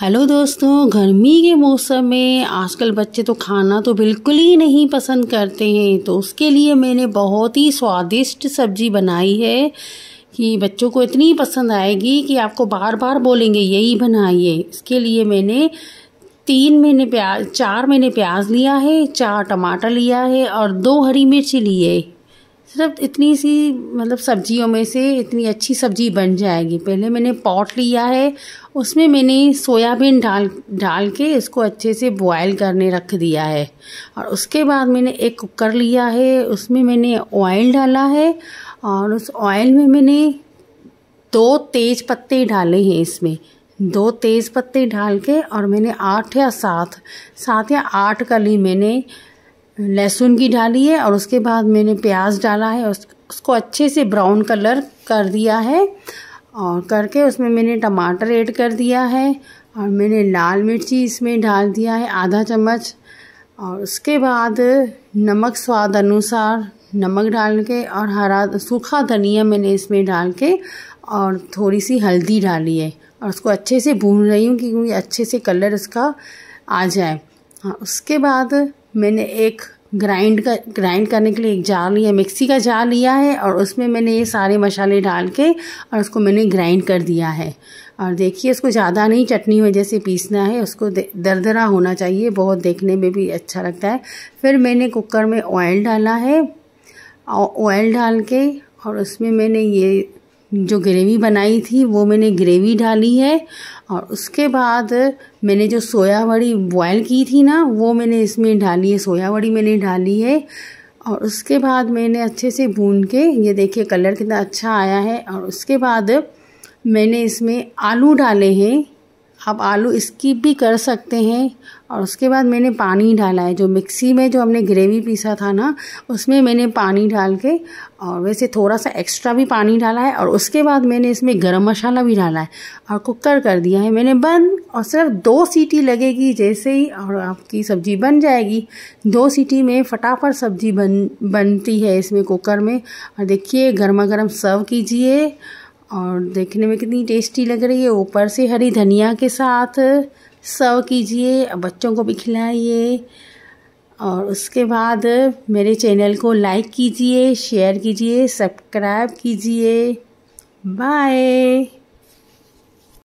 hello दोस्तों गर्मी के मौसम में आजकल बच्चे तो खाना तो बिल्कुल ही नहीं पसंद करते हैं तो उसके लिए मैंने बहुत ही स्वादिष्ट सब्जी बनाई है कि बच्चों को इतनी पसंद आएगी कि आपको बार बार बोलेंगे यही बनाइए इसके लिए मैंने तीन महीने प्याज चार महीने प्याज लिया है चार टमाटर लिया है और दो हरी मिर्ची लिए सिर्फ इतनी सी मतलब सब्जियों में से इतनी अच्छी सब्जी बन जाएगी पहले मैंने पॉट लिया है उसमें मैंने सोयाबीन डाल डाल के इसको अच्छे से बॉयल करने रख दिया है और उसके बाद मैंने एक कुकर लिया है उसमें मैंने ऑयल डाला है और उस ऑयल में मैंने दो तेज पत्ते डाले हैं इसमें दो तेज़ पत्ते डाल के और मैंने आठ या सात सात या आठ कली मैंने लहसुन की डाली है और उसके बाद मैंने प्याज डाला है उस, उसको अच्छे से ब्राउन कलर कर दिया है और करके उसमें मैंने टमाटर ऐड कर दिया है और मैंने लाल मिर्ची इसमें डाल दिया है आधा चम्मच और उसके बाद नमक स्वाद अनुसार नमक डाल के और हरा सूखा धनिया मैंने इसमें डाल के और थोड़ी सी हल्दी डाली है और उसको अच्छे से भून रही हूँ क्योंकि अच्छे से कलर उसका आ जाए हाँ, उसके बाद मैंने एक ग्राइंड का ग्राइंड करने के लिए एक जार लिया मिक्सी का जार लिया है और उसमें मैंने ये सारे मसाले डाल के और उसको मैंने ग्राइंड कर दिया है और देखिए उसको ज़्यादा नहीं चटनी वजह से पीसना है उसको दरदरा होना चाहिए बहुत देखने में भी अच्छा लगता है फिर मैंने कुकर में ऑयल डाला है ऑयल डाल के और उसमें मैंने ये जो ग्रेवी बनाई थी वो मैंने ग्रेवी डाली है और उसके बाद मैंने जो सोया बड़ी बॉयल की थी ना वो मैंने इसमें डाली है सोया बड़ी मैंने डाली है और उसके बाद मैंने अच्छे से भून के ये देखिए कलर कितना अच्छा आया है और उसके बाद मैंने इसमें आलू डाले हैं आप आलू स्किप भी कर सकते हैं और उसके बाद मैंने पानी डाला है जो मिक्सी में जो हमने ग्रेवी पीसा था ना उसमें मैंने पानी डाल के और वैसे थोड़ा सा एक्स्ट्रा भी पानी डाला है और उसके बाद मैंने इसमें गरम मसाला भी डाला है और कुकर कर दिया है मैंने बंद और सिर्फ दो सीटी लगेगी जैसे ही और आपकी सब्ज़ी बन जाएगी दो सीटी में फटाफट सब्ज़ी बन बनती है इसमें कुकर में और देखिए गर्मा गर्म सर्व कीजिए और देखने में कितनी टेस्टी लग रही है ऊपर से हरी धनिया के साथ सर्व कीजिए बच्चों को भी खिलाइए और उसके बाद मेरे चैनल को लाइक कीजिए शेयर कीजिए सब्सक्राइब कीजिए बाय